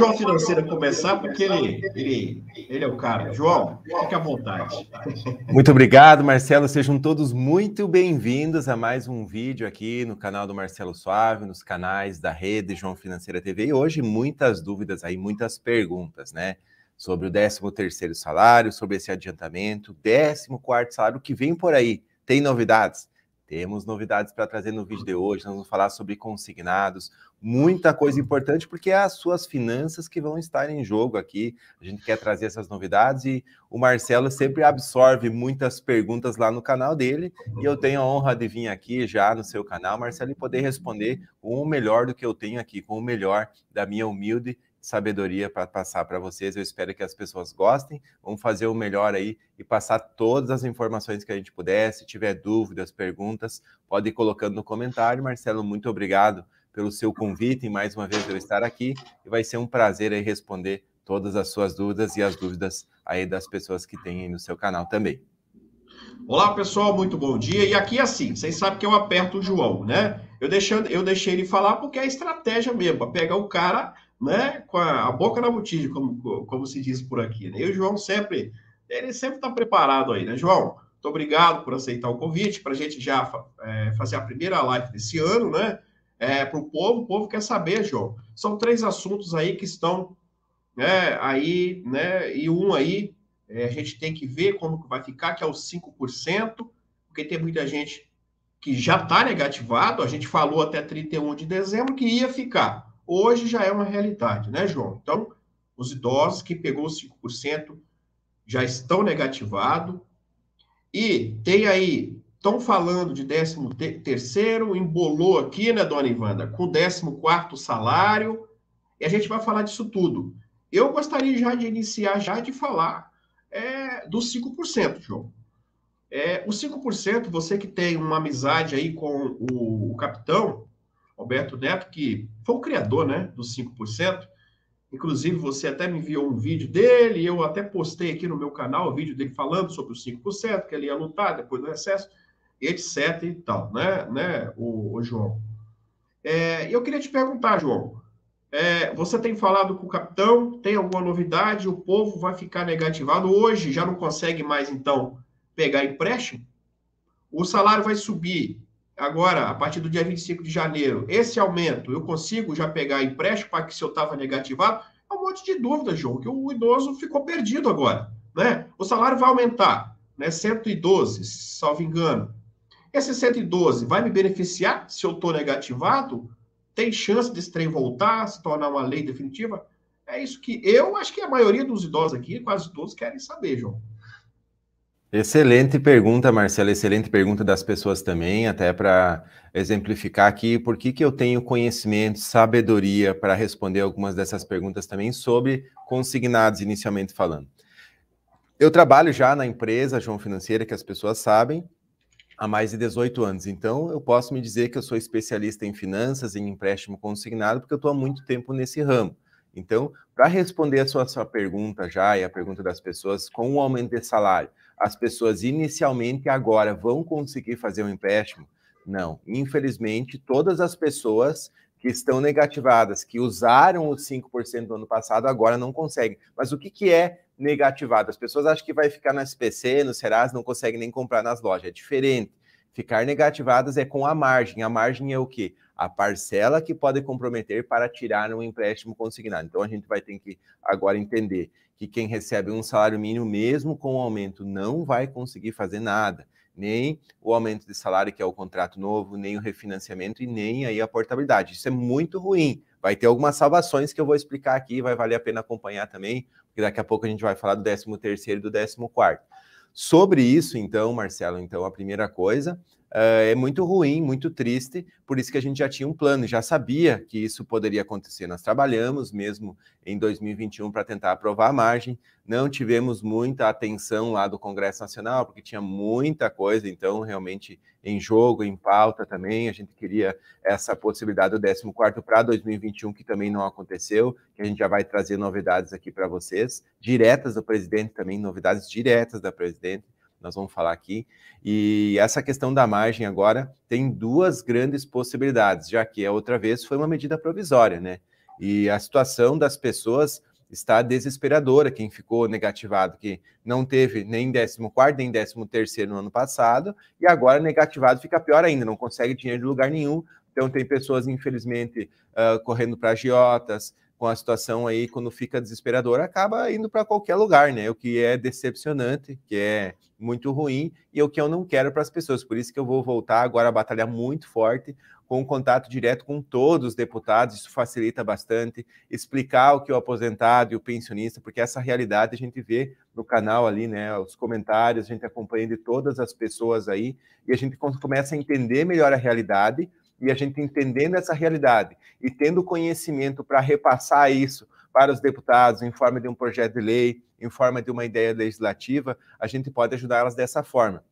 João Financeira começar, porque ele, ele, ele é o cara. João, fique à vontade. Muito obrigado, Marcelo. Sejam todos muito bem-vindos a mais um vídeo aqui no canal do Marcelo Suave, nos canais da rede João Financeira TV. E hoje, muitas dúvidas aí, muitas perguntas, né? Sobre o 13 salário, sobre esse adiantamento, 14 salário que vem por aí. Tem novidades? Temos novidades para trazer no vídeo de hoje. Nós vamos falar sobre consignados, muita coisa importante, porque é as suas finanças que vão estar em jogo aqui. A gente quer trazer essas novidades e o Marcelo sempre absorve muitas perguntas lá no canal dele. E eu tenho a honra de vir aqui já no seu canal, Marcelo, e poder responder com o melhor do que eu tenho aqui, com o melhor da minha humilde sabedoria para passar para vocês. Eu espero que as pessoas gostem. Vamos fazer o melhor aí e passar todas as informações que a gente puder. Se tiver dúvidas, perguntas, pode ir colocando no comentário. Marcelo, muito obrigado pelo seu convite e mais uma vez eu estar aqui. E vai ser um prazer aí responder todas as suas dúvidas e as dúvidas aí das pessoas que têm aí no seu canal também. Olá, pessoal, muito bom dia. E aqui é assim, vocês sabem que eu aperto o João, né? Eu deixei, eu deixei ele falar porque é estratégia mesmo, para pegar o cara né, com a, a boca na botija, como, como se diz por aqui. Né? E o João sempre, ele sempre está preparado aí, né, João? Muito obrigado por aceitar o convite para a gente já é, fazer a primeira live desse ano, né? é, para o povo, o povo quer saber, João. São três assuntos aí que estão né, aí, né, e um aí é, a gente tem que ver como vai ficar, que é o 5%, porque tem muita gente que já está negativado, a gente falou até 31 de dezembro que ia ficar. Hoje já é uma realidade, né, João? Então, os idosos que pegou os 5% já estão negativados. E tem aí Estão falando de 13 terceiro, embolou aqui, né, dona Ivanda, com 14 quarto salário, e a gente vai falar disso tudo. Eu gostaria já de iniciar, já de falar é, dos 5%, João. É, os 5%, você que tem uma amizade aí com o, o capitão, Roberto Neto, que foi o criador, né, dos 5%, inclusive você até me enviou um vídeo dele, eu até postei aqui no meu canal o vídeo dele falando sobre os 5%, que ele ia lutar depois do recesso, etc e tal, né, né o, o João? É, eu queria te perguntar, João, é, você tem falado com o capitão, tem alguma novidade, o povo vai ficar negativado hoje, já não consegue mais, então, pegar empréstimo? O salário vai subir agora, a partir do dia 25 de janeiro. Esse aumento, eu consigo já pegar empréstimo para que se eu estava negativado? É um monte de dúvida, João, que o idoso ficou perdido agora, né? O salário vai aumentar, né? 112, salvo engano. Esse 112 vai me beneficiar se eu estou negativado? Tem chance desse trem voltar, se tornar uma lei definitiva? É isso que eu acho que a maioria dos idosos aqui, quase todos, querem saber, João. Excelente pergunta, Marcelo. Excelente pergunta das pessoas também, até para exemplificar aqui por que, que eu tenho conhecimento, sabedoria para responder algumas dessas perguntas também sobre consignados, inicialmente falando. Eu trabalho já na empresa João Financeira, que as pessoas sabem, há mais de 18 anos. Então, eu posso me dizer que eu sou especialista em finanças, em empréstimo consignado, porque eu estou há muito tempo nesse ramo. Então, para responder a sua, a sua pergunta já e a pergunta das pessoas, com o aumento de salário, as pessoas inicialmente agora vão conseguir fazer um empréstimo? Não. Infelizmente, todas as pessoas que estão negativadas, que usaram os 5% do ano passado, agora não conseguem. Mas o que, que é negativado. As pessoas acham que vai ficar no SPC, no Serasa, não consegue nem comprar nas lojas. É diferente. Ficar negativadas é com a margem. A margem é o quê? A parcela que pode comprometer para tirar um empréstimo consignado. Então a gente vai ter que agora entender que quem recebe um salário mínimo, mesmo com o aumento, não vai conseguir fazer nada. Nem o aumento de salário, que é o contrato novo, nem o refinanciamento e nem aí a portabilidade. Isso é muito ruim vai ter algumas salvações que eu vou explicar aqui, vai valer a pena acompanhar também, porque daqui a pouco a gente vai falar do 13º e do 14º. Sobre isso, então, Marcelo, então a primeira coisa uh, é muito ruim, muito triste, por isso que a gente já tinha um plano, já sabia que isso poderia acontecer. Nós trabalhamos mesmo em 2021 para tentar aprovar a margem, não tivemos muita atenção lá do Congresso Nacional, porque tinha muita coisa, então realmente em jogo, em pauta também. A gente queria essa possibilidade do 14 para 2021, que também não aconteceu, que a gente já vai trazer novidades aqui para vocês, diretas do presidente também, novidades diretas da presidente nós vamos falar aqui. E essa questão da margem agora tem duas grandes possibilidades, já que a outra vez foi uma medida provisória, né? E a situação das pessoas está desesperadora. Quem ficou negativado, que não teve nem 14 nem 13 no ano passado, e agora negativado fica pior ainda, não consegue dinheiro de lugar nenhum. Então, tem pessoas, infelizmente, uh, correndo para agiotas, com a situação aí, quando fica desesperadora, acaba indo para qualquer lugar, né? O que é decepcionante, que é muito ruim e é o que eu não quero para as pessoas. Por isso que eu vou voltar agora a batalhar muito forte com o contato direto com todos os deputados, isso facilita bastante explicar o que o aposentado e o pensionista, porque essa realidade a gente vê no canal ali, né, os comentários, a gente acompanha de todas as pessoas aí e a gente começa a entender melhor a realidade e a gente entendendo essa realidade e tendo conhecimento para repassar isso para os deputados em forma de um projeto de lei, em forma de uma ideia legislativa, a gente pode ajudá-las dessa forma.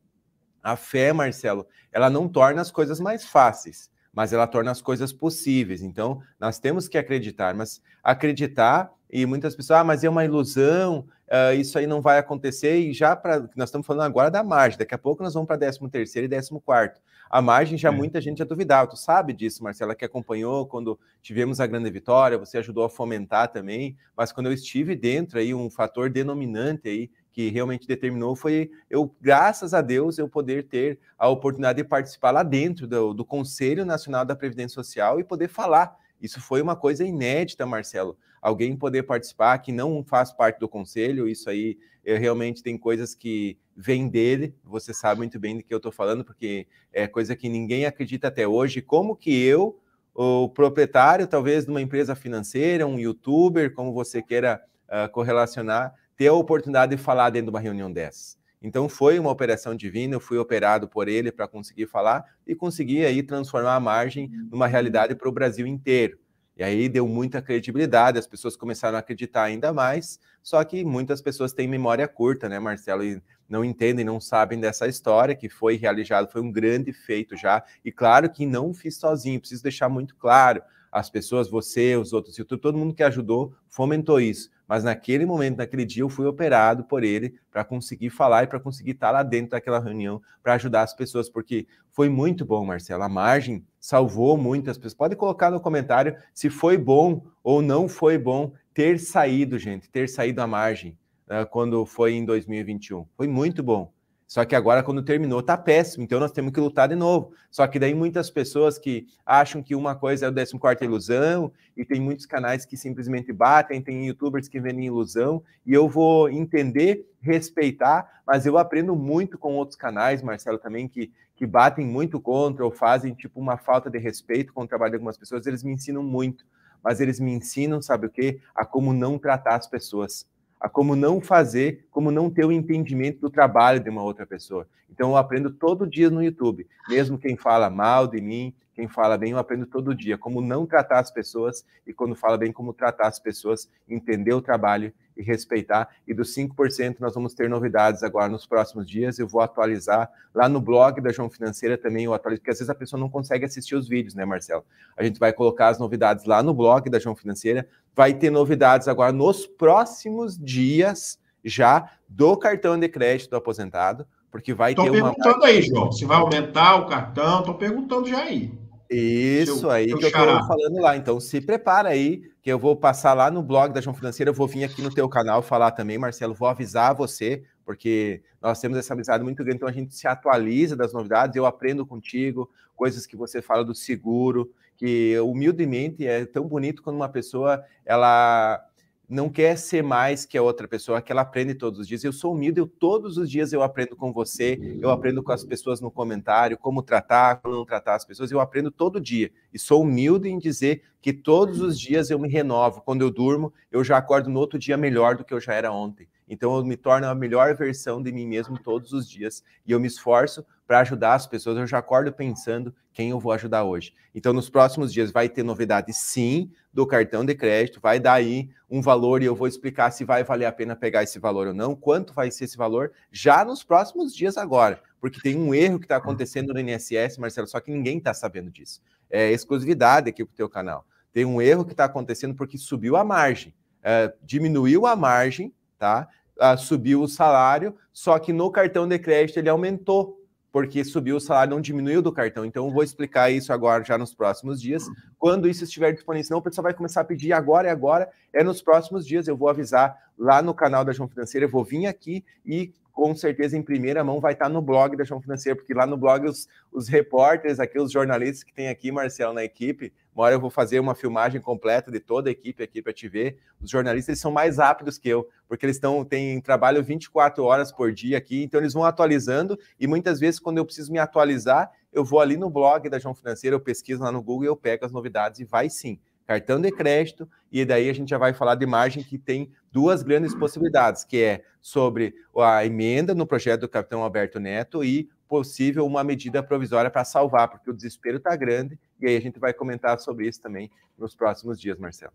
A fé, Marcelo, ela não torna as coisas mais fáceis, mas ela torna as coisas possíveis. Então, nós temos que acreditar, mas acreditar e muitas pessoas, ah, mas é uma ilusão, Uh, isso aí não vai acontecer e já para nós estamos falando agora da margem, daqui a pouco nós vamos para 13 terceiro e 14 quarto. A margem já é. muita gente já duvidava, tu sabe disso, Marcela, que acompanhou quando tivemos a grande vitória, você ajudou a fomentar também, mas quando eu estive dentro aí um fator denominante aí que realmente determinou foi eu, graças a Deus, eu poder ter a oportunidade de participar lá dentro do, do Conselho Nacional da Previdência Social e poder falar isso foi uma coisa inédita, Marcelo. Alguém poder participar que não faz parte do conselho, isso aí eh, realmente tem coisas que vêm dele. Você sabe muito bem do que eu estou falando, porque é coisa que ninguém acredita até hoje. Como que eu, o proprietário, talvez de uma empresa financeira, um youtuber, como você queira uh, correlacionar, ter a oportunidade de falar dentro de uma reunião dessa? Então foi uma operação divina, eu fui operado por ele para conseguir falar e conseguir aí transformar a margem numa realidade para o Brasil inteiro. E aí deu muita credibilidade, as pessoas começaram a acreditar ainda mais, só que muitas pessoas têm memória curta, né, Marcelo, e não entendem, não sabem dessa história que foi realizado, foi um grande feito já, e claro que não fiz sozinho, preciso deixar muito claro, as pessoas, você, os outros, todo mundo que ajudou fomentou isso. Mas naquele momento, naquele dia, eu fui operado por ele para conseguir falar e para conseguir estar tá lá dentro daquela reunião para ajudar as pessoas, porque foi muito bom, Marcelo. A margem salvou muitas pessoas. Pode colocar no comentário se foi bom ou não foi bom ter saído, gente, ter saído a margem né, quando foi em 2021. Foi muito bom. Só que agora, quando terminou, tá péssimo, então nós temos que lutar de novo. Só que daí muitas pessoas que acham que uma coisa é o 14 ilusão, e tem muitos canais que simplesmente batem, tem youtubers que vendem ilusão, e eu vou entender, respeitar, mas eu aprendo muito com outros canais, Marcelo, também, que, que batem muito contra ou fazem tipo uma falta de respeito com o trabalho de algumas pessoas, eles me ensinam muito, mas eles me ensinam, sabe o quê? A como não tratar as pessoas a como não fazer, como não ter o entendimento do trabalho de uma outra pessoa. Então, eu aprendo todo dia no YouTube. Mesmo quem fala mal de mim, quem fala bem eu aprendo todo dia, como não tratar as pessoas e quando fala bem, como tratar as pessoas, entender o trabalho e respeitar. E dos 5% nós vamos ter novidades agora nos próximos dias. Eu vou atualizar lá no blog da João Financeira também, eu atualizo, porque às vezes a pessoa não consegue assistir os vídeos, né, Marcelo? A gente vai colocar as novidades lá no blog da João Financeira. Vai ter novidades agora nos próximos dias já do cartão de crédito do aposentado, porque vai Tô ter uma. Estou perguntando aí, João, se vai aumentar o cartão, estou perguntando já aí. Isso seu, aí seu que eu tô falando lá. Então se prepara aí, que eu vou passar lá no blog da João Financeira, eu vou vir aqui no teu canal falar também, Marcelo, vou avisar você, porque nós temos essa amizade muito grande, então a gente se atualiza das novidades, eu aprendo contigo, coisas que você fala do seguro, que humildemente é tão bonito quando uma pessoa ela não quer ser mais que a outra pessoa, que ela aprende todos os dias. Eu sou humilde, eu todos os dias eu aprendo com você, eu aprendo com as pessoas no comentário, como tratar, como não tratar as pessoas, eu aprendo todo dia. E sou humilde em dizer que todos os dias eu me renovo. Quando eu durmo, eu já acordo no outro dia melhor do que eu já era ontem. Então eu me torno a melhor versão de mim mesmo todos os dias e eu me esforço para ajudar as pessoas. Eu já acordo pensando quem eu vou ajudar hoje. Então, nos próximos dias vai ter novidade, sim, do cartão de crédito. Vai dar aí um valor e eu vou explicar se vai valer a pena pegar esse valor ou não, quanto vai ser esse valor já nos próximos dias agora, porque tem um erro que está acontecendo no INSS, Marcelo, só que ninguém está sabendo disso. É exclusividade aqui para o teu canal. Tem um erro que está acontecendo porque subiu a margem, é, diminuiu a margem, tá? Ah, subiu o salário, só que no cartão de crédito ele aumentou porque subiu o salário, não diminuiu do cartão. Então, vou explicar isso agora, já nos próximos dias. Quando isso estiver disponível, senão o pessoal vai começar a pedir agora e é agora. É nos próximos dias, eu vou avisar lá no canal da João Financeira, eu vou vir aqui e com certeza em primeira mão vai estar no blog da João Financeira, porque lá no blog os, os repórteres aqui, os jornalistas que tem aqui, Marcelo, na equipe, uma hora eu vou fazer uma filmagem completa de toda a equipe aqui para te ver. Os jornalistas eles são mais rápidos que eu, porque eles estão têm trabalho 24 horas por dia aqui, então eles vão atualizando e muitas vezes quando eu preciso me atualizar, eu vou ali no blog da João Financeira, eu pesquiso lá no Google e eu pego as novidades e vai sim cartão de crédito, e daí a gente já vai falar de margem que tem duas grandes possibilidades, que é sobre a emenda no projeto do capitão Alberto Neto e possível uma medida provisória para salvar, porque o desespero está grande, e aí a gente vai comentar sobre isso também nos próximos dias, Marcelo.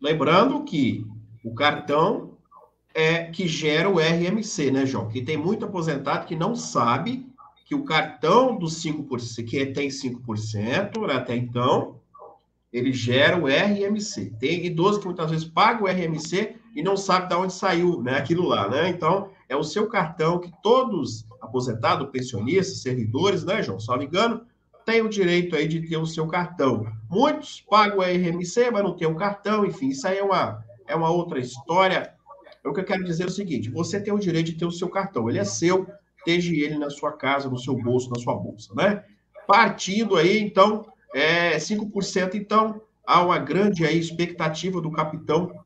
Lembrando que o cartão é que gera o RMC, né, João? Que tem muito aposentado que não sabe que o cartão dos 5%, que tem 5% né, até então, ele gera o RMC. Tem idoso que muitas vezes paga o RMC e não sabe de onde saiu né, aquilo lá, né? Então, é o seu cartão que todos aposentado, pensionista, servidores, né, João? Só engano, tem o direito aí de ter o seu cartão. Muitos pagam a RMC, mas não tem o um cartão, enfim, isso aí é uma, é uma outra história. O que eu quero dizer é o seguinte: você tem o direito de ter o seu cartão, ele é seu, esteja ele na sua casa, no seu bolso, na sua bolsa, né? Partindo aí, então, é 5%, então, há uma grande aí expectativa do capitão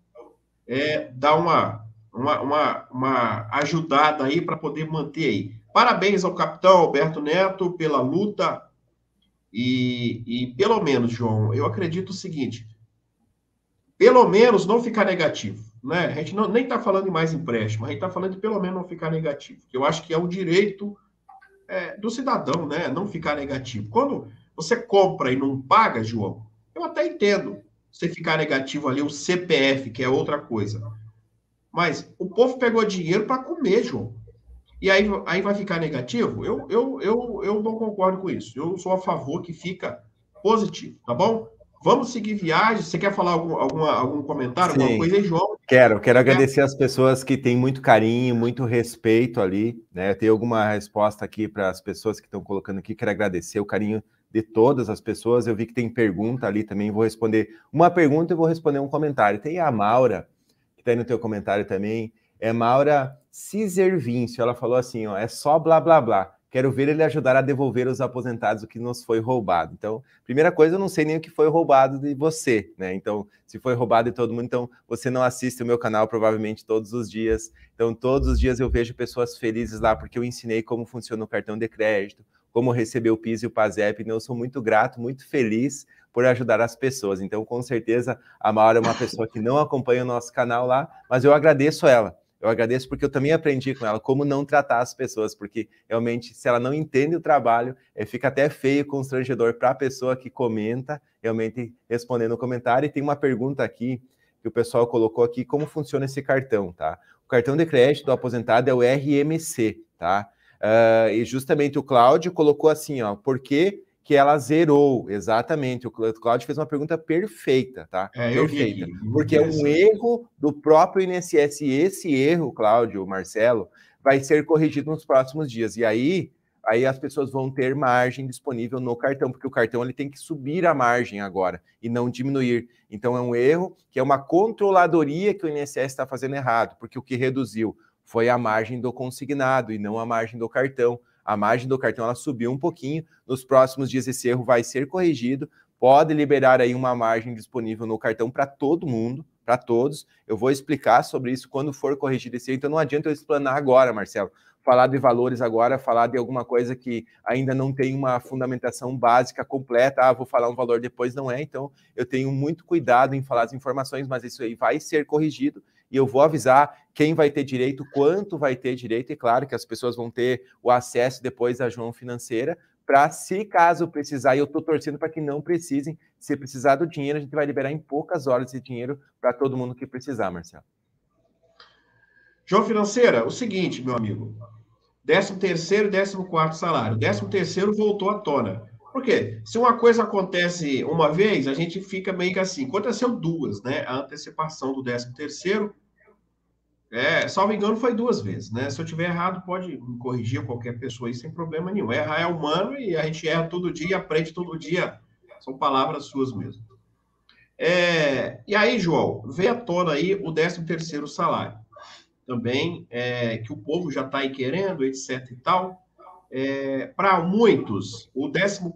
é, dar uma, uma, uma, uma ajudada aí para poder manter aí. Parabéns ao capitão Alberto Neto pela luta e, e pelo menos, João, eu acredito o seguinte, pelo menos não ficar negativo, né? A gente não, nem está falando em mais empréstimo, a gente está falando de pelo menos não ficar negativo, que eu acho que é o direito é, do cidadão, né? Não ficar negativo. Quando você compra e não paga, João, eu até entendo você ficar negativo ali, o CPF, que é outra coisa. Mas o povo pegou dinheiro para comer, João e aí, aí vai ficar negativo? Eu, eu, eu, eu não concordo com isso. Eu sou a favor que fica positivo, tá bom? Vamos seguir viagem. Você quer falar algum, alguma, algum comentário, Sim. alguma coisa aí, João? Quero, quero agradecer as pessoas que têm muito carinho, muito respeito ali. Né? Eu tenho alguma resposta aqui para as pessoas que estão colocando aqui. Quero agradecer o carinho de todas as pessoas. Eu vi que tem pergunta ali também. Vou responder uma pergunta e vou responder um comentário. Tem a Maura, que está aí no teu comentário também é Maura Ciservincio. Ela falou assim: ó, é só blá blá blá. Quero ver ele ajudar a devolver os aposentados o que nos foi roubado. Então, primeira coisa, eu não sei nem o que foi roubado de você, né? Então, se foi roubado de todo mundo, então você não assiste o meu canal provavelmente todos os dias. Então, todos os dias eu vejo pessoas felizes lá porque eu ensinei como funciona o cartão de crédito, como receber o PIS e o PASEP. Então, eu sou muito grato, muito feliz por ajudar as pessoas. Então, com certeza, a Maura é uma pessoa que não acompanha o nosso canal lá, mas eu agradeço ela eu agradeço porque eu também aprendi com ela como não tratar as pessoas, porque realmente, se ela não entende o trabalho, eh, fica até feio, constrangedor para a pessoa que comenta, realmente respondendo o comentário. E tem uma pergunta aqui que o pessoal colocou aqui: como funciona esse cartão, tá? O cartão de crédito do aposentado é o RMC, tá? Uh, e justamente o Cláudio colocou assim, ó, porque que ela zerou, exatamente. O Cláudio fez uma pergunta perfeita, tá? É, perfeita. porque é um erro do próprio INSS e esse erro, Cláudio, Marcelo, vai ser corrigido nos próximos dias. E aí, aí as pessoas vão ter margem disponível no cartão, porque o cartão ele tem que subir a margem agora e não diminuir. Então é um erro que é uma controladoria que o INSS está fazendo errado, porque o que reduziu foi a margem do consignado e não a margem do cartão a margem do cartão ela subiu um pouquinho. Nos próximos dias esse erro vai ser corrigido. Pode liberar aí uma margem disponível no cartão para todo mundo, para todos. Eu vou explicar sobre isso quando for corrigido esse erro. Então não adianta eu explanar agora, Marcelo. Falar de valores agora, falar de alguma coisa que ainda não tem uma fundamentação básica completa. Ah, vou falar um valor depois, não é. Então eu tenho muito cuidado em falar as informações, mas isso aí vai ser corrigido e eu vou avisar quem vai ter direito, quanto vai ter direito, e claro que as pessoas vão ter o acesso depois da João Financeira, para se caso precisar, e eu estou torcendo para que não precisem, se precisar do dinheiro, a gente vai liberar em poucas horas esse dinheiro para todo mundo que precisar, Marcelo. João Financeira, o seguinte, meu amigo, 13 terceiro e 14 quarto salário, 13 terceiro voltou à tona. Por quê? Se uma coisa acontece uma vez, a gente fica meio que assim, aconteceu duas, né? A antecipação do 13 terceiro é, salvo engano, foi duas vezes, né? Se eu tiver errado, pode me corrigir qualquer pessoa aí sem problema nenhum. Errar é humano e a gente erra todo dia, aprende todo dia. São palavras suas mesmo. É, e aí, João, vê à tona aí o 13 terceiro salário. Também é, que o povo já está aí querendo, etc e tal. É, Para muitos, o 14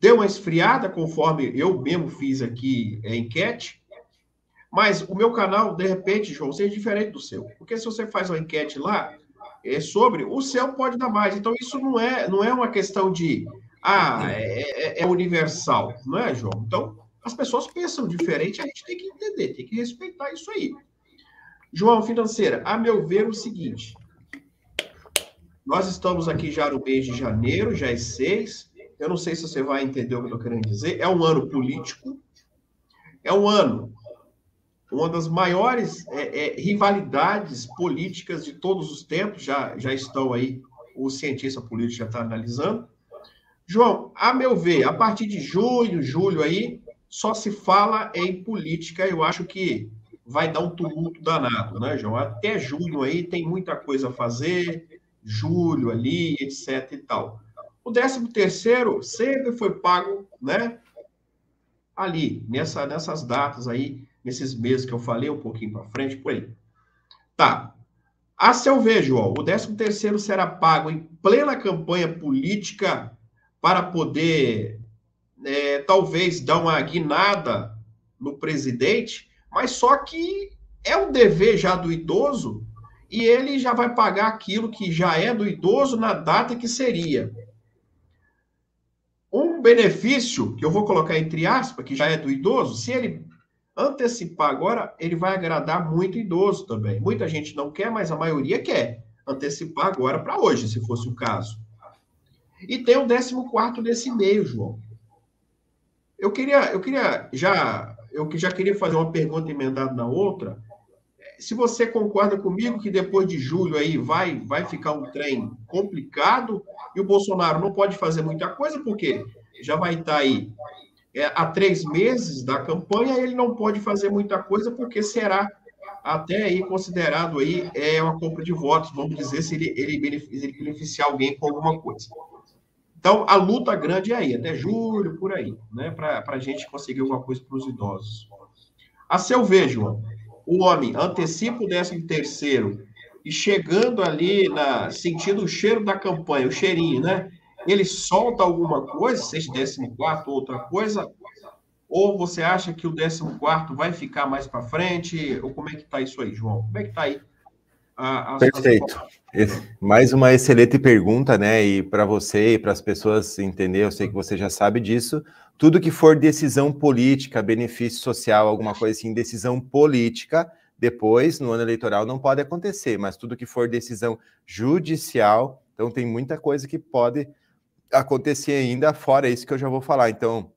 deu uma esfriada, conforme eu mesmo fiz aqui a é, enquete, mas o meu canal, de repente, João, seja diferente do seu. Porque se você faz uma enquete lá é sobre, o seu pode dar mais. Então, isso não é, não é uma questão de ah, é, é, é, universal, não é, João? Então, as pessoas pensam diferente, a gente tem que entender, tem que respeitar isso aí. João, financeira, a meu ver, o seguinte. Nós estamos aqui já no mês de janeiro, já é seis. Eu não sei se você vai entender o que eu estou querendo dizer. É um ano político. É um ano uma das maiores é, é, rivalidades políticas de todos os tempos, já, já estão aí, o cientista político já está analisando. João, a meu ver, a partir de junho, julho aí, só se fala em política, eu acho que vai dar um tumulto danado, né, João? Até junho aí tem muita coisa a fazer, julho ali, etc e tal. O 13 terceiro sempre foi pago, né, ali, nessa, nessas datas aí, esses meses que eu falei, um pouquinho para frente, por aí. Tá. A seu vejo, ó, o 13 terceiro será pago em plena campanha política para poder é, talvez dar uma guinada no presidente, mas só que é um dever já do idoso e ele já vai pagar aquilo que já é do idoso na data que seria. Um benefício, que eu vou colocar entre aspas, que já é do idoso, se ele Antecipar agora, ele vai agradar muito idoso também. Muita gente não quer, mas a maioria quer. Antecipar agora para hoje, se fosse o caso. E tem o 14 desse meio, João. Eu queria, eu queria já, eu já queria fazer uma pergunta emendada na outra. Se você concorda comigo que depois de julho aí vai, vai ficar um trem complicado e o Bolsonaro não pode fazer muita coisa porque já vai estar tá aí é, há três meses da campanha, ele não pode fazer muita coisa, porque será até aí considerado aí é uma compra de votos, vamos dizer, se ele, ele, ele beneficiar alguém com alguma coisa. Então, a luta grande é aí, até julho, por aí, né, para a gente conseguir alguma coisa para os idosos. A seu ver, João, o homem antecipa o 13 terceiro e chegando ali, na, sentindo o cheiro da campanha, o cheirinho, né? ele solta alguma coisa, seja 14 ou outra coisa, ou você acha que o 14 vai ficar mais para frente? Ou como é que está isso aí, João? Como é que está aí? A, a Perfeito. mais uma excelente pergunta, né? E para você e para as pessoas entender, eu sei que você já sabe disso. Tudo que for decisão política, benefício social, alguma coisa assim, decisão política, depois, no ano eleitoral, não pode acontecer, mas tudo que for decisão judicial, então tem muita coisa que pode acontecer ainda, fora isso que eu já vou falar. Então,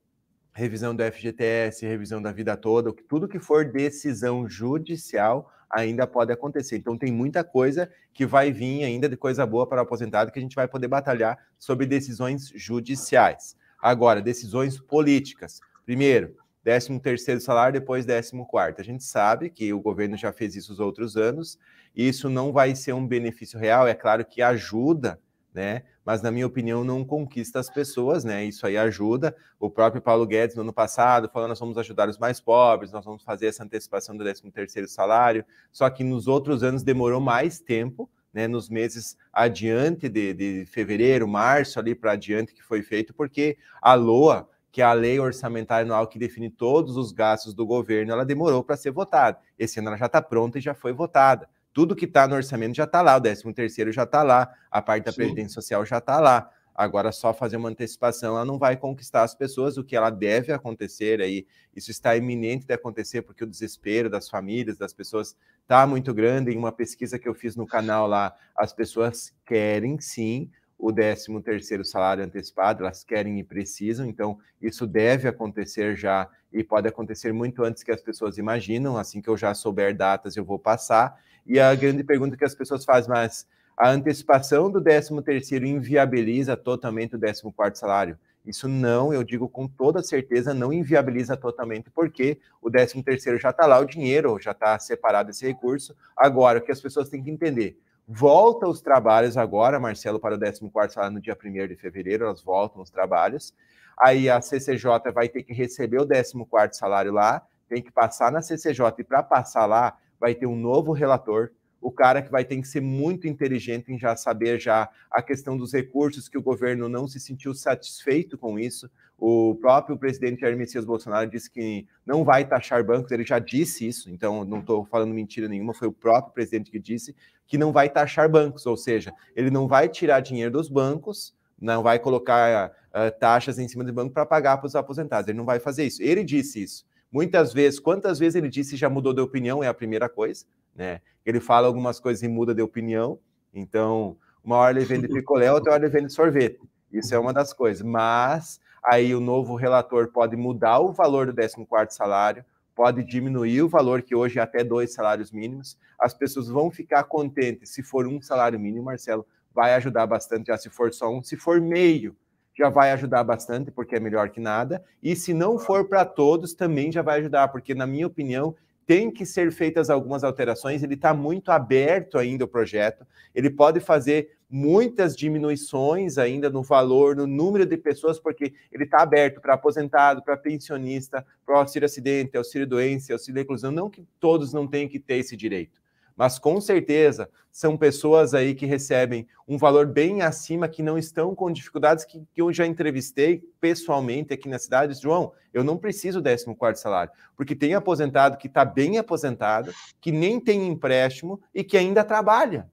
revisão do FGTS, revisão da vida toda, tudo que for decisão judicial ainda pode acontecer. Então tem muita coisa que vai vir ainda de coisa boa para o aposentado que a gente vai poder batalhar sobre decisões judiciais. Agora, decisões políticas. Primeiro, 13 terceiro salário, depois 14 quarto. A gente sabe que o governo já fez isso os outros anos, e isso não vai ser um benefício real, é claro que ajuda né? Mas na minha opinião não conquista as pessoas, né? Isso aí ajuda. O próprio Paulo Guedes no ano passado falou nós vamos ajudar os mais pobres, nós vamos fazer essa antecipação do 13 terceiro salário. Só que nos outros anos demorou mais tempo, né? Nos meses adiante de, de fevereiro, março ali para adiante que foi feito, porque a LOA que é a lei orçamentária anual que define todos os gastos do governo, ela demorou para ser votada. Esse ano ela já está pronta e já foi votada. Tudo que está no orçamento já está lá, o 13 terceiro já está lá, a parte da Sim. previdência social já está lá. Agora, só fazer uma antecipação, ela não vai conquistar as pessoas, o que ela deve acontecer aí. Isso está iminente de acontecer, porque o desespero das famílias, das pessoas, está muito grande. Em uma pesquisa que eu fiz no canal lá, as pessoas querem sim o 13 terceiro salário antecipado, elas querem e precisam, então isso deve acontecer já e pode acontecer muito antes que as pessoas imaginam, assim que eu já souber datas eu vou passar, e a grande pergunta que as pessoas fazem, mas a antecipação do 13º inviabiliza totalmente o 14º salário? Isso não, eu digo com toda certeza, não inviabiliza totalmente, porque o 13º já está lá, o dinheiro já está separado esse recurso. Agora, o que as pessoas têm que entender, volta os trabalhos agora, Marcelo, para o 14º salário no dia 1 de fevereiro, elas voltam os trabalhos. Aí a CCJ vai ter que receber o 14º salário lá, tem que passar na CCJ e para passar lá, vai ter um novo relator, o cara que vai ter que ser muito inteligente em já saber já a questão dos recursos que o governo não se sentiu satisfeito com isso. O próprio presidente Jair Messias Bolsonaro disse que não vai taxar bancos, ele já disse isso, então não estou falando mentira nenhuma, foi o próprio presidente que disse que não vai taxar bancos, ou seja, ele não vai tirar dinheiro dos bancos, não vai colocar uh, taxas em cima do banco para pagar para os aposentados, ele não vai fazer isso. Ele disse isso. Muitas vezes, quantas vezes ele disse já mudou de opinião, é a primeira coisa, né? Ele fala algumas coisas e muda de opinião. Então, uma hora ele vende picolé, outra hora ele vende sorvete. Isso é uma das coisas. Mas aí o novo relator pode mudar o valor do 14 salário, pode diminuir o valor que hoje é até dois salários mínimos. As pessoas vão ficar contentes se for um salário mínimo, Marcelo, vai ajudar bastante já se for só um, se for meio, já vai ajudar bastante, porque é melhor que nada. E se não for para todos, também já vai ajudar, porque, na minha opinião, tem que ser feitas algumas alterações. Ele está muito aberto ainda o projeto. Ele pode fazer muitas diminuições ainda no valor, no número de pessoas, porque ele está aberto para aposentado, para pensionista, para auxílio acidente, auxílio doença, auxílio reclusão. Não que todos não tenham que ter esse direito mas com certeza são pessoas aí que recebem um valor bem acima, que não estão com dificuldades que, que eu já entrevistei pessoalmente aqui na cidade. João, eu não preciso do 14 salário, porque tem aposentado que está bem aposentado, que nem tem empréstimo e que ainda trabalha.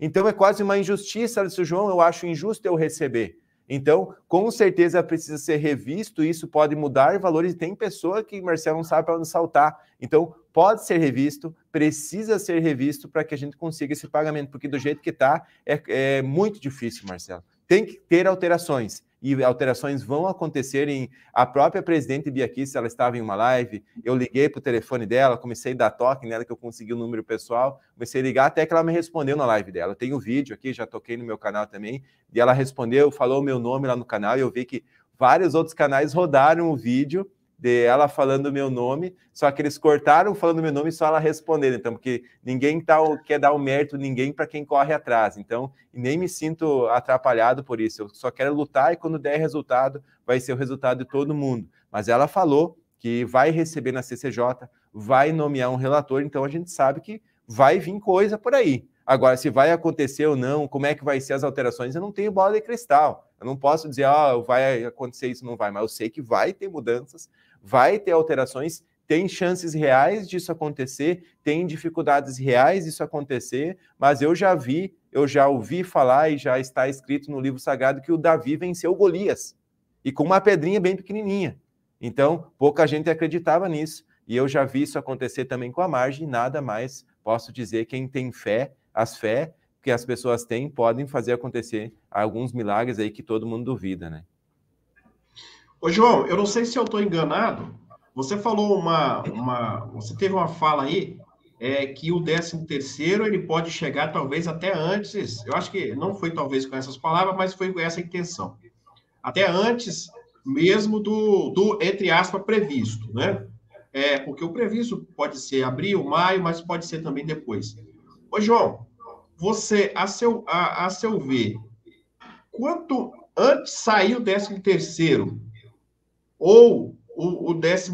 Então é quase uma injustiça, ela disse, João, eu acho injusto eu receber. Então, com certeza precisa ser revisto, isso pode mudar valores. Tem pessoa que Marcelo não sabe para onde saltar. Então, pode ser revisto, precisa ser revisto para que a gente consiga esse pagamento, porque do jeito que está, é, é muito difícil, Marcelo. Tem que ter alterações e alterações vão acontecer em a própria presidente Biaquis, ela estava em uma live, eu liguei para o telefone dela, comecei a dar toque nela, que eu consegui o um número pessoal, comecei a ligar até que ela me respondeu na live dela. Tem o um vídeo aqui, já toquei no meu canal também, e ela respondeu, falou o meu nome lá no canal, e eu vi que vários outros canais rodaram o vídeo de ela falando meu nome, só que eles cortaram falando meu nome só ela respondendo, então, porque ninguém tá, quer dar o mérito ninguém para quem corre atrás, então, nem me sinto atrapalhado por isso, eu só quero lutar e quando der resultado, vai ser o resultado de todo mundo. Mas ela falou que vai receber na CCJ, vai nomear um relator, então a gente sabe que vai vir coisa por aí. Agora, se vai acontecer ou não, como é que vai ser as alterações, eu não tenho bola de cristal. Eu não posso dizer, ah, vai acontecer isso, não vai, mas eu sei que vai ter mudanças vai ter alterações, tem chances reais disso acontecer, tem dificuldades reais disso acontecer, mas eu já vi, eu já ouvi falar e já está escrito no livro sagrado que o Davi venceu Golias e com uma pedrinha bem pequenininha. Então, pouca gente acreditava nisso. E eu já vi isso acontecer também com a margem, nada mais posso dizer. Quem tem fé, as fé que as pessoas têm, podem fazer acontecer alguns milagres aí que todo mundo duvida, né? Ô, João, eu não sei se eu estou enganado. Você falou uma, uma. Você teve uma fala aí é, que o 13 terceiro ele pode chegar talvez até antes. Eu acho que não foi talvez com essas palavras, mas foi com essa intenção. Até antes mesmo do, do entre aspas, previsto, né? É, porque o previsto pode ser abril, maio, mas pode ser também depois. Ô, João, você, a seu, a, a seu ver, quanto antes sair o 13 terceiro, ou o, o 14,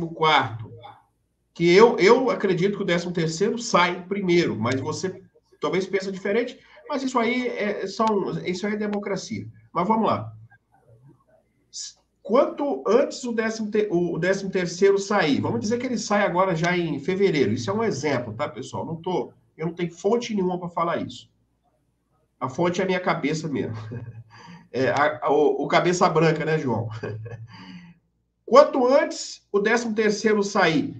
que eu, eu acredito que o 13 terceiro sai primeiro, mas você talvez pensa diferente, mas isso aí é, é são, isso aí é democracia. Mas vamos lá. Quanto antes o 13 o décimo terceiro sair, vamos dizer que ele sai agora já em fevereiro. Isso é um exemplo, tá, pessoal? Não tô, eu não tenho fonte nenhuma para falar isso. A fonte é a minha cabeça mesmo. É, a, a, o, o cabeça branca, né, João? Quanto antes o 13º sair,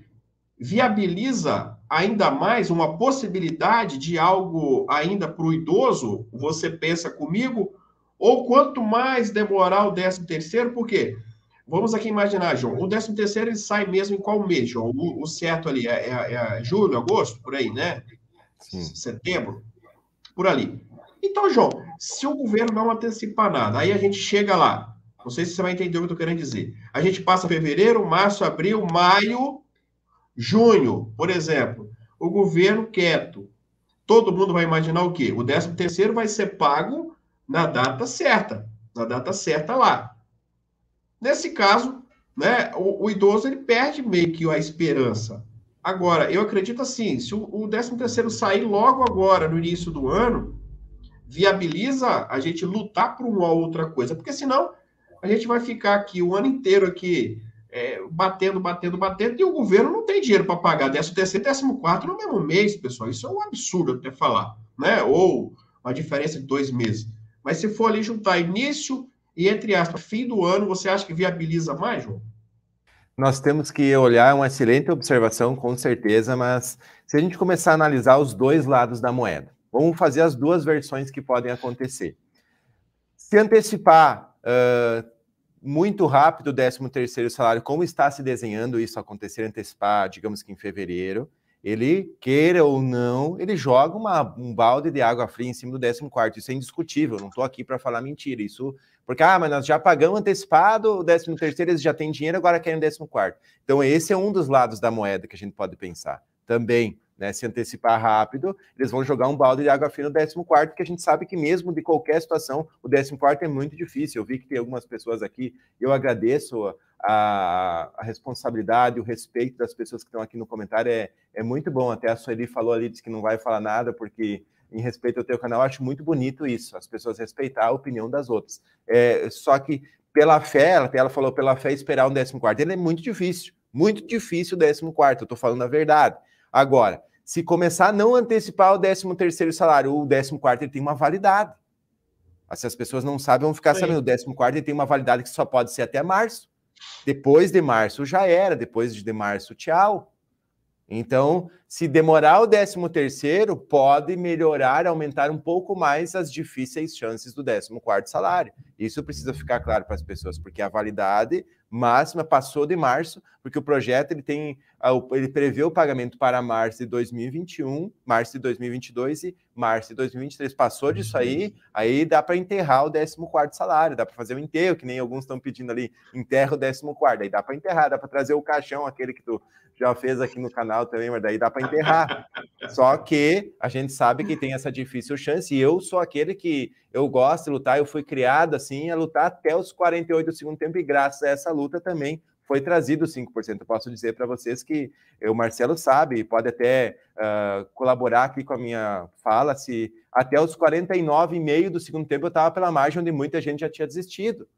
viabiliza ainda mais uma possibilidade de algo ainda para o idoso, você pensa comigo, ou quanto mais demorar o 13º, por quê? Vamos aqui imaginar, João, o 13º ele sai mesmo em qual mês, João? O, o certo ali é, é, é, julho, agosto, por aí, né? Sim. Setembro, por ali. Então, João, se o governo não antecipar nada, aí a gente chega lá, não sei se você vai entender o que eu estou querendo dizer. A gente passa fevereiro, março, abril, maio, junho, por exemplo. O governo quieto. Todo mundo vai imaginar o quê? O 13 terceiro vai ser pago na data certa. Na data certa lá. Nesse caso, né, o, o idoso ele perde meio que a esperança. Agora, eu acredito assim, se o, 13 terceiro sair logo agora, no início do ano, viabiliza a gente lutar por uma outra coisa, porque senão a gente vai ficar aqui o ano inteiro aqui é, batendo, batendo, batendo, e o governo não tem dinheiro para pagar 13 terceiro, 14 no mesmo mês, pessoal. Isso é um absurdo até falar, né? Ou uma diferença de dois meses. Mas se for ali juntar início e, entre aspas, fim do ano, você acha que viabiliza mais, João? Nós temos que olhar, uma excelente observação, com certeza, mas se a gente começar a analisar os dois lados da moeda, vamos fazer as duas versões que podem acontecer se antecipar uh, muito rápido o 13º salário, como está se desenhando isso acontecer, antecipar, digamos que em fevereiro, ele, queira ou não, ele joga uma, um balde de água fria em cima do 14 quarto. isso é indiscutível, não estou aqui para falar mentira, isso, porque, ah, mas nós já pagamos antecipado o 13 terceiro, eles já têm dinheiro, agora querem o 14 quarto. Então esse é um dos lados da moeda que a gente pode pensar também, né, se antecipar rápido, eles vão jogar um balde de água fria no 14, porque a gente sabe que mesmo de qualquer situação, o 14 é muito difícil. Eu vi que tem algumas pessoas aqui, eu agradeço a, a responsabilidade, o respeito das pessoas que estão aqui no comentário, é, é muito bom. Até a Sueli falou ali, disse que não vai falar nada, porque em respeito ao teu canal, acho muito bonito isso, as pessoas respeitar a opinião das outras. É, só que pela fé, ela, ela falou pela fé esperar um 14, ele é muito difícil, muito difícil o 14, eu estou falando a verdade. Agora, se começar a não antecipar o 13 terceiro salário, o 14 quarto, ele tem uma validade. Ah, se as pessoas não sabem, vão ficar Sim. sabendo. O 14 quarto ele tem uma validade que só pode ser até março. Depois de março já era, depois de março tchau. Então, se demorar o 13 terceiro, pode melhorar, aumentar um pouco mais as difíceis chances do 14 quarto salário. Isso precisa ficar claro para as pessoas, porque a validade máxima passou de março, porque o projeto ele tem ah, ele prevê o pagamento para março de 2021, março de 2022 e março de 2023. Passou disso aí, uhum. aí dá para enterrar o 14 quarto salário, dá para fazer o um enterro, que nem alguns estão pedindo ali, enterra o 14 aí dá para enterrar, dá para trazer o caixão, aquele que tu já fez aqui no canal também, mas daí dá para enterrar. Só que a gente sabe que tem essa difícil chance, e eu sou aquele que eu gosto de lutar, eu fui criado assim a lutar até os 48 do segundo tempo, e graças a essa luta também foi trazido 5%. Eu posso dizer para vocês que o Marcelo sabe, pode até uh, colaborar aqui com a minha fala, se até os 49,5 do segundo tempo eu estava pela margem onde muita gente já tinha desistido.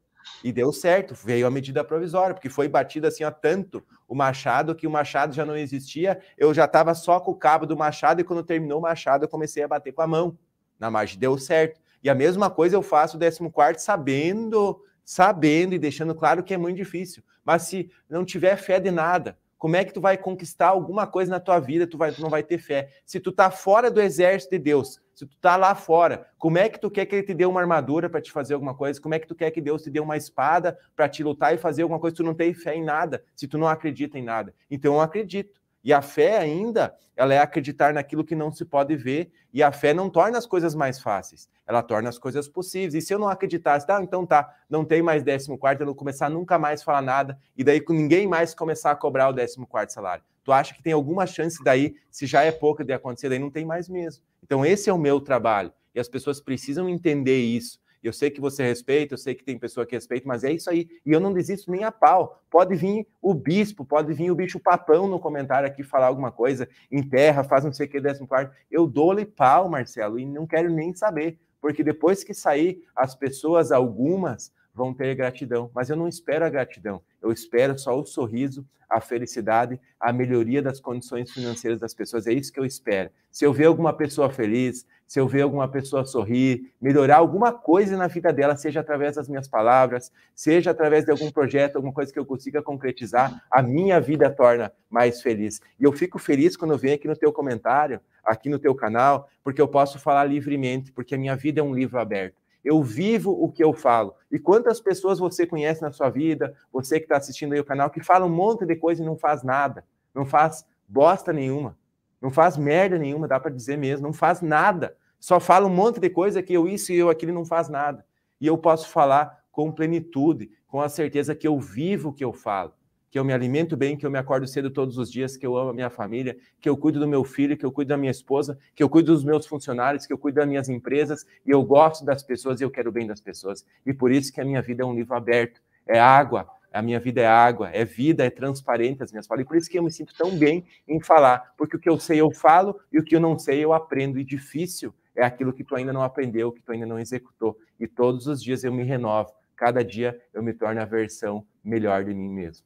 E deu certo, veio a medida provisória, porque foi batido assim ó, tanto o machado que o machado já não existia. Eu já estava só com o cabo do machado e quando terminou o machado eu comecei a bater com a mão na margem. Deu certo. E a mesma coisa eu faço o 14 sabendo, sabendo e deixando claro que é muito difícil. Mas se não tiver fé de nada, como é que tu vai conquistar alguma coisa na tua vida? Tu, vai, tu não vai ter fé. Se tu tá fora do exército de Deus, se tu tá lá fora, como é que tu quer que ele te dê uma armadura para te fazer alguma coisa? Como é que tu quer que Deus te dê uma espada para te lutar e fazer alguma coisa? Tu não tem fé em nada, se tu não acredita em nada. Então eu acredito. E a fé ainda, ela é acreditar naquilo que não se pode ver, e a fé não torna as coisas mais fáceis, ela torna as coisas possíveis. E se eu não acreditasse, tá, então tá, não tem mais 14 quarto, eu não começar nunca mais a falar nada, e daí ninguém mais começar a cobrar o 14 quarto salário. Tu acha que tem alguma chance daí, se já é pouca de acontecer, daí não tem mais mesmo. Então esse é o meu trabalho, e as pessoas precisam entender isso. Eu sei que você respeita, eu sei que tem pessoa que respeita, mas é isso aí. E eu não desisto nem a pau. Pode vir o bispo, pode vir o bicho papão no comentário aqui falar alguma coisa, enterra, faz não sei o que, décimo quarto. Eu dou-lhe pau, Marcelo, e não quero nem saber. Porque depois que sair, as pessoas, algumas, vão ter gratidão. Mas eu não espero a gratidão eu espero só o sorriso, a felicidade, a melhoria das condições financeiras das pessoas. É isso que eu espero. Se eu ver alguma pessoa feliz, se eu ver alguma pessoa sorrir, melhorar alguma coisa na vida dela, seja através das minhas palavras, seja através de algum projeto, alguma coisa que eu consiga concretizar, a minha vida torna mais feliz. E eu fico feliz quando eu venho aqui no teu comentário, aqui no teu canal, porque eu posso falar livremente, porque a minha vida é um livro aberto. Eu vivo o que eu falo. E quantas pessoas você conhece na sua vida, você que está assistindo aí o canal, que fala um monte de coisa e não faz nada, não faz bosta nenhuma, não faz merda nenhuma, dá para dizer mesmo, não faz nada. Só fala um monte de coisa que eu isso e eu aquilo não faz nada. E eu posso falar com plenitude, com a certeza que eu vivo o que eu falo que eu me alimento bem, que eu me acordo cedo todos os dias, que eu amo a minha família, que eu cuido do meu filho, que eu cuido da minha esposa, que eu cuido dos meus funcionários, que eu cuido das minhas empresas, e eu gosto das pessoas e eu quero o bem das pessoas. E por isso que a minha vida é um livro aberto, é água, a minha vida é água, é vida, é transparente as minhas falas. E por isso que eu me sinto tão bem em falar, porque o que eu sei eu falo e o que eu não sei eu aprendo. E difícil é aquilo que tu ainda não aprendeu, que tu ainda não executou. E todos os dias eu me renovo, cada dia eu me torno a versão melhor de mim mesmo.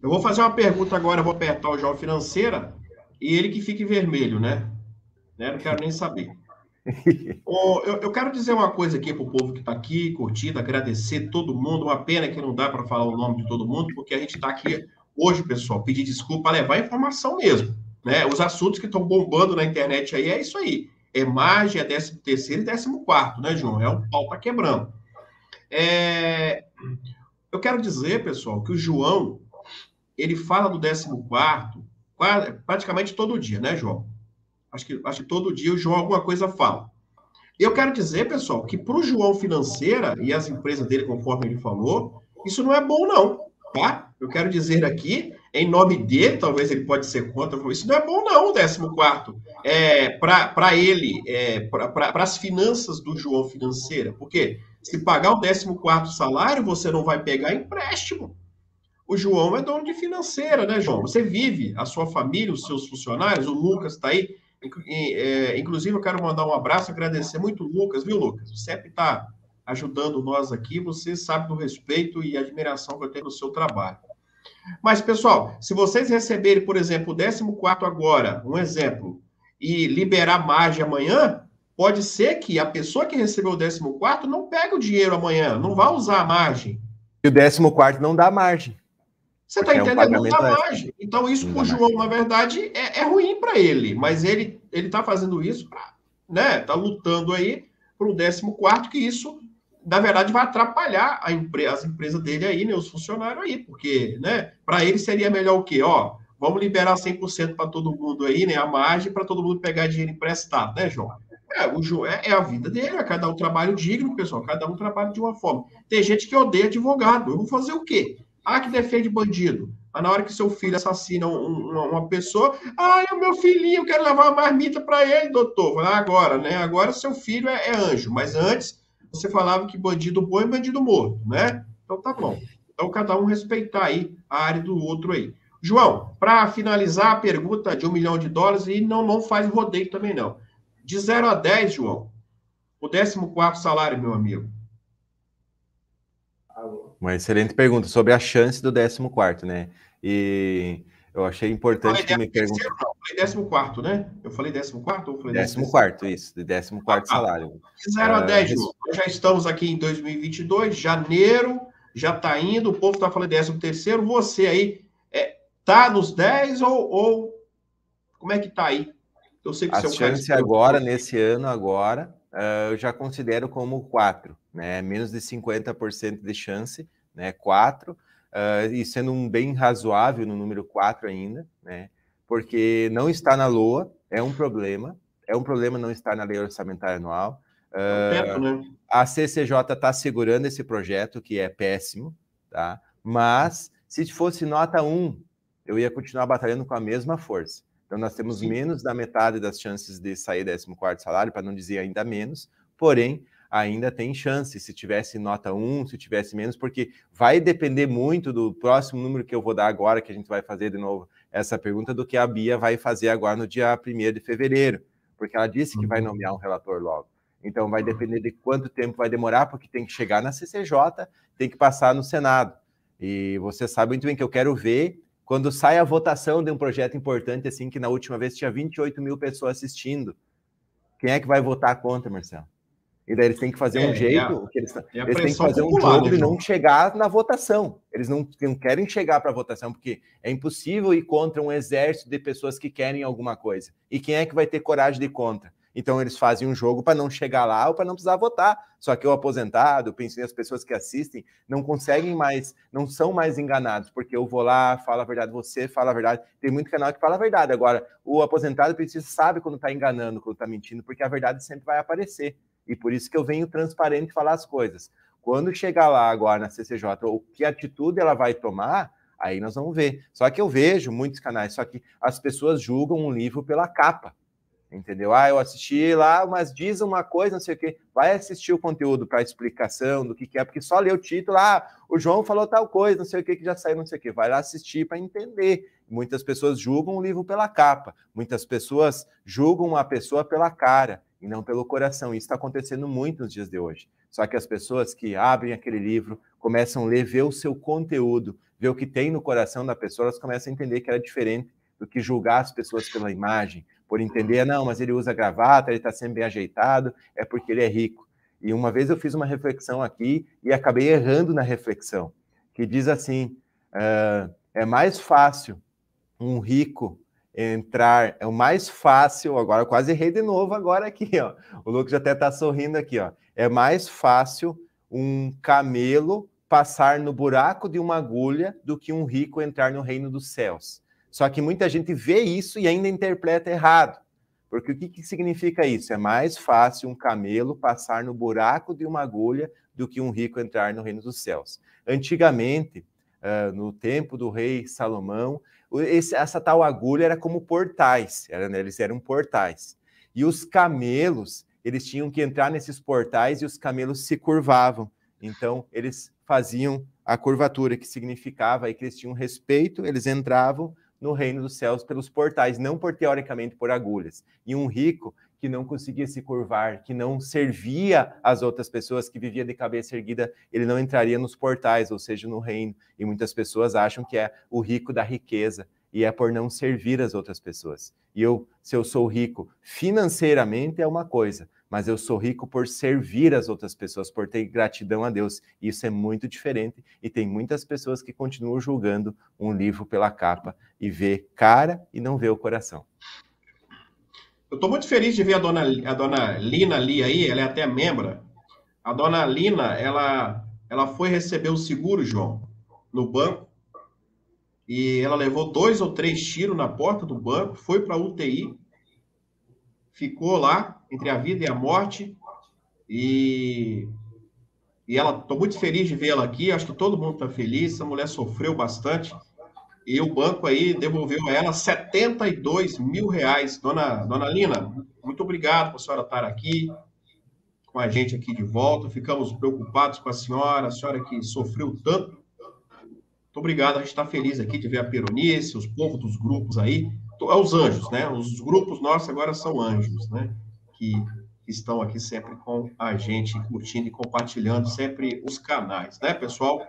Eu vou fazer uma pergunta agora, vou apertar o João Financeira, e ele que fique vermelho, né? né? Não quero nem saber. oh, eu, eu, quero dizer uma coisa aqui para o povo que está aqui, curtindo, agradecer todo mundo. Uma pena que não dá para falar o nome de todo mundo, porque a gente está aqui hoje, pessoal, pedir desculpa, levar informação mesmo. Né? Os assuntos que estão bombando na internet aí é isso aí. É margem, é 13 terceiro e 14 quarto, né, João? É o pau tá quebrando. É... Eu quero dizer, pessoal, que o João, ele fala do 14 praticamente todo dia, né, João? Acho que, acho que todo dia o João alguma coisa fala. Eu quero dizer, pessoal, que para o João Financeira e as empresas dele, conforme ele falou, isso não é bom, não, tá? Eu quero dizer aqui, em nome dele talvez ele pode ser contra, isso não é bom, não, o 14 é, para ele, é, para as finanças do João Financeira, Por quê? Se pagar o 14 salário, você não vai pegar empréstimo. O João é dono de financeira, né, João? Você vive a sua família, os seus funcionários, o Lucas está aí. É, inclusive, eu quero mandar um abraço, agradecer muito o Lucas, viu, Lucas? Você sempre está ajudando nós aqui, você sabe do respeito e admiração que eu tenho no seu trabalho. Mas, pessoal, se vocês receberem, por exemplo, o 14 agora, um exemplo, e liberar margem amanhã, Pode ser que a pessoa que recebeu o 14 não pegue o dinheiro amanhã, não vá usar a margem. E o 14 não dá margem. Você está entendendo? É um não dá margem. Então, isso para o João, na verdade, é, é ruim para ele, mas ele está fazendo isso para. Né, tá lutando aí para o 14, que isso, na verdade, vai atrapalhar a empre as empresas dele aí, né, os funcionários aí, porque né, para ele seria melhor o quê? Ó, vamos liberar 100% para todo mundo aí, né, a margem para todo mundo pegar dinheiro emprestado, né, João? É, o jo... é a vida dele, é cada um trabalho digno, pessoal, cada um trabalha de uma forma. Tem gente que odeia advogado, eu vou fazer o quê? Ah, que defende bandido. Ah, na hora que seu filho assassina um, uma, uma, pessoa, ah, é o meu filhinho, eu quero levar uma marmita para ele, doutor. ah, agora, né? Agora seu filho é, é, anjo, mas antes você falava que bandido bom é bandido morto, né? Então tá bom. Então cada um respeitar aí a área do outro aí. João, para finalizar a pergunta de um milhão de dólares, e não, não faz rodeio também não. De 0 a 10, João, o 14 salário, meu amigo? Uma excelente pergunta sobre a chance do 14, né? E eu achei importante eu que me pergunte. Eu falei 14, né? Eu falei 14 14? isso, de 14 ah, tá. salário. De 0 a 10, ah, João. Nós já estamos aqui em 2022, janeiro, já está indo, o povo está falando 13. Você aí, é, tá nos 10 ou, ou como é que tá aí? Eu sei que As você é um chance cara agora, nesse ano agora, ah, eu já considero como quatro né? Menos de 50% de chance, né? quatro ah, e sendo um bem razoável no número quatro ainda, né? Porque não está na LOA, é um problema, é um problema não estar na lei orçamentária anual. É ah, né? A CCJ está segurando esse projeto, que é péssimo, tá? Mas se fosse nota 1, eu ia continuar batalhando com a mesma força. Então, nós temos menos da metade das chances de sair 14 salário, para não dizer ainda menos, porém, ainda tem chance, se tivesse nota 1, se tivesse menos, porque vai depender muito do próximo número que eu vou dar agora, que a gente vai fazer de novo essa pergunta, do que a Bia vai fazer agora no dia 1 de fevereiro, porque ela disse que vai uhum. nomear um relator logo. Então, vai uhum. depender de quanto tempo vai demorar, porque tem que chegar na CCJ, tem que passar no Senado. E você sabe muito bem que eu quero ver quando sai a votação de um projeto importante, assim, que na última vez tinha 28 mil pessoas assistindo, quem é que vai votar contra, Marcelo? E daí eles têm que fazer é, um é jeito, é a, eles, é eles têm que fazer um jogo né, e não chegar na votação. Eles não, não querem chegar para a votação, porque é impossível ir contra um exército de pessoas que querem alguma coisa. E quem é que vai ter coragem de ir contra? Então eles fazem um jogo para não chegar lá ou para não precisar votar. Só que o aposentado, pensei as pessoas que assistem, não conseguem mais, não são mais enganados, porque eu vou lá, falo a verdade, você fala a verdade. Tem muito canal que fala a verdade. Agora, o aposentado precisa sabe quando está enganando, quando está mentindo, porque a verdade sempre vai aparecer. E por isso que eu venho transparente falar as coisas. Quando chegar lá agora na CCJ, o que atitude ela vai tomar, aí nós vamos ver. Só que eu vejo muitos canais, só que as pessoas julgam um livro pela capa entendeu? Ah, eu assisti lá, mas diz uma coisa, não sei o quê. Vai assistir o conteúdo para explicação do que, que, é, porque só ler o título, ah, o João falou tal coisa, não sei o quê, que já saiu, não sei o quê. Vai lá assistir para entender. Muitas pessoas julgam o livro pela capa, muitas pessoas julgam a pessoa pela cara e não pelo coração. Isso está acontecendo muito nos dias de hoje. Só que as pessoas que abrem aquele livro, começam a ler, ver o seu conteúdo, ver o que tem no coração da pessoa, elas começam a entender que era diferente do que julgar as pessoas pela imagem, por entender, não, mas ele usa gravata, ele está sempre bem ajeitado, é porque ele é rico. E uma vez eu fiz uma reflexão aqui e acabei errando na reflexão, que diz assim: uh, é mais fácil um rico entrar, é o mais fácil, agora quase errei de novo agora aqui, ó. O Lucas até está sorrindo aqui, ó. É mais fácil um camelo passar no buraco de uma agulha do que um rico entrar no reino dos céus. Só que muita gente vê isso e ainda interpreta errado. Porque o que, que significa isso? É mais fácil um camelo passar no buraco de uma agulha do que um rico entrar no reino dos céus. Antigamente, no tempo do rei Salomão, essa tal agulha era como portais, era, né? eles eram portais. E os camelos, eles tinham que entrar nesses portais e os camelos se curvavam. Então, eles faziam a curvatura, que significava aí que eles tinham respeito, eles entravam, no reino dos céus pelos portais, não por teoricamente por agulhas. E um rico que não conseguia se curvar, que não servia as outras pessoas, que vivia de cabeça erguida, ele não entraria nos portais, ou seja, no reino. E muitas pessoas acham que é o rico da riqueza e é por não servir as outras pessoas. E eu, se eu sou rico financeiramente é uma coisa, mas eu sou rico por servir as outras pessoas, por ter gratidão a Deus. Isso é muito diferente e tem muitas pessoas que continuam julgando um livro pela capa e vê cara e não vê o coração. Eu estou muito feliz de ver a dona, a dona Lina ali aí, ela é até membra. A dona Lina, ela, ela foi receber o seguro, João, no banco, e ela levou dois ou três tiros na porta do banco, foi para UTI, ficou lá, entre a vida e a morte. E, e ela, estou muito feliz de vê-la aqui. Acho que todo mundo está feliz. Essa mulher sofreu bastante. E o banco aí devolveu a ela 72 mil reais. Dona, dona Lina, muito obrigado por a senhora estar aqui com a gente aqui de volta. Ficamos preocupados com a senhora, a senhora que sofreu tanto. Muito obrigado, a gente está feliz aqui de ver a Peronice, os povos dos grupos aí. É os anjos, né? Os grupos nossos agora são anjos, né? que estão aqui sempre com a gente, curtindo e compartilhando sempre os canais, né, pessoal?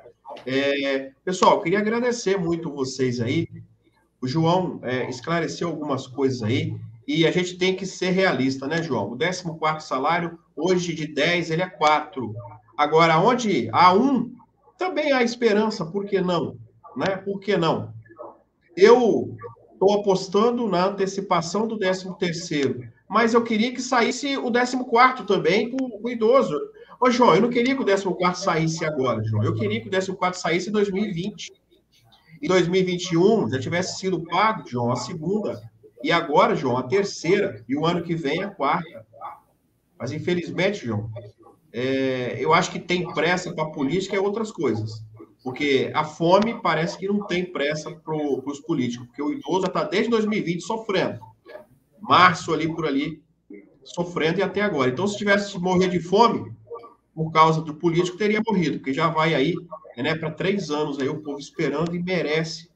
É, pessoal, queria agradecer muito vocês aí. O João é, esclareceu algumas coisas aí e a gente tem que ser realista, né, João? O 14 salário, hoje de 10, ele é 4. Agora, onde há um, também há esperança, por que não? Né? Por que não? Eu estou apostando na antecipação do 13 terceiro mas eu queria que saísse o 14 também com o idoso. Ô, João, eu não queria que o 14 saísse agora, João. Eu queria que o 14 saísse em 2020. Em 2021 já tivesse sido pago, João, a segunda. E agora, João, a terceira. E o ano que vem a quarta. Mas, infelizmente, João, é, eu acho que tem pressa para a política e é outras coisas. Porque a fome parece que não tem pressa para os políticos, porque o idoso já está desde 2020 sofrendo março ali por ali, sofrendo e até agora. Então, se tivesse morrido de fome, por causa do político, teria morrido, porque já vai aí né, para três anos aí o povo esperando e merece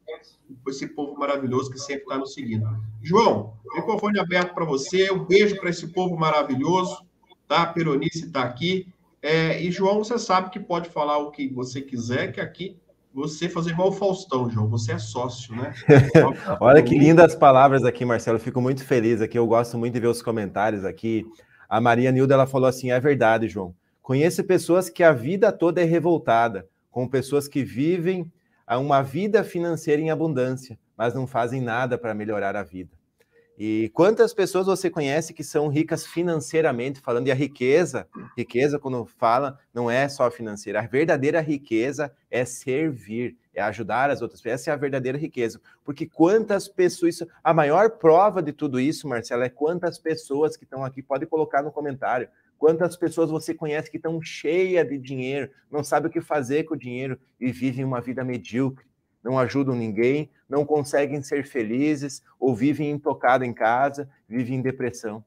esse povo maravilhoso que sempre está nos seguindo. João, microfone aberto para você, um beijo para esse povo maravilhoso, tá? Peronice está aqui. É, e João, você sabe que pode falar o que você quiser, que aqui você fazer igual o Faustão, João. Você é sócio, né? Olha que lindas palavras aqui, Marcelo. Fico muito feliz aqui. Eu gosto muito de ver os comentários aqui. A Maria Nilda ela falou assim: é verdade, João. Conheço pessoas que a vida toda é revoltada, com pessoas que vivem uma vida financeira em abundância, mas não fazem nada para melhorar a vida. E quantas pessoas você conhece que são ricas financeiramente, falando de a riqueza? Riqueza, quando fala, não é só financeira. A verdadeira riqueza é servir, é ajudar as outras pessoas. Essa é a verdadeira riqueza. Porque quantas pessoas. a maior prova de tudo isso, Marcelo, é quantas pessoas que estão aqui. Pode colocar no comentário. Quantas pessoas você conhece que estão cheias de dinheiro, não sabe o que fazer com o dinheiro e vivem uma vida medíocre não ajudam ninguém, não conseguem ser felizes ou vivem intocado em casa, vivem em depressão.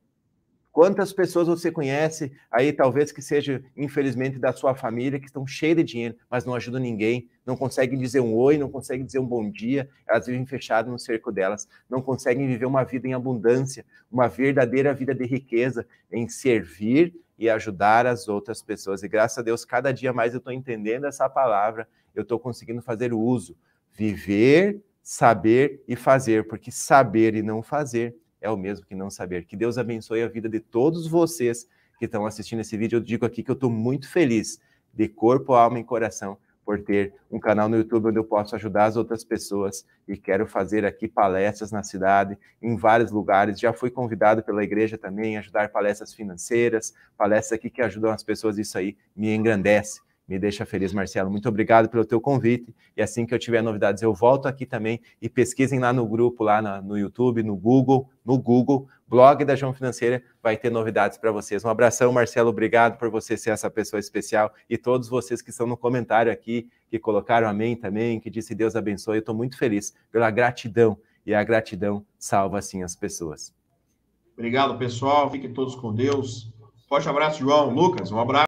Quantas pessoas você conhece aí, talvez que seja, infelizmente, da sua família, que estão cheias de dinheiro, mas não ajudam ninguém, não conseguem dizer um oi, não conseguem dizer um bom dia, elas vivem fechadas no cerco delas, não conseguem viver uma vida em abundância, uma verdadeira vida de riqueza, em servir e ajudar as outras pessoas. E graças a Deus, cada dia mais eu estou entendendo essa palavra, eu estou conseguindo fazer uso Viver, saber e fazer, porque saber e não fazer é o mesmo que não saber. Que Deus abençoe a vida de todos vocês que estão assistindo esse vídeo. Eu digo aqui que eu estou muito feliz, de corpo, alma e coração, por ter um canal no YouTube onde eu posso ajudar as outras pessoas e quero fazer aqui palestras na cidade, em vários lugares. Já fui convidado pela igreja também a ajudar palestras financeiras, palestras aqui que ajudam as pessoas. Isso aí me engrandece me deixa feliz, Marcelo. Muito obrigado pelo teu convite. E assim que eu tiver novidades, eu volto aqui também e pesquisem lá no grupo, lá na, no YouTube, no Google, no Google, blog da João Financeira, vai ter novidades para vocês. Um abração, Marcelo. Obrigado por você ser essa pessoa especial e todos vocês que estão no comentário aqui, que colocaram amém também, que disse Deus abençoe. Eu estou muito feliz pela gratidão e a gratidão salva assim as pessoas. Obrigado, pessoal. Fiquem todos com Deus. Forte abraço, João. Lucas, um abraço.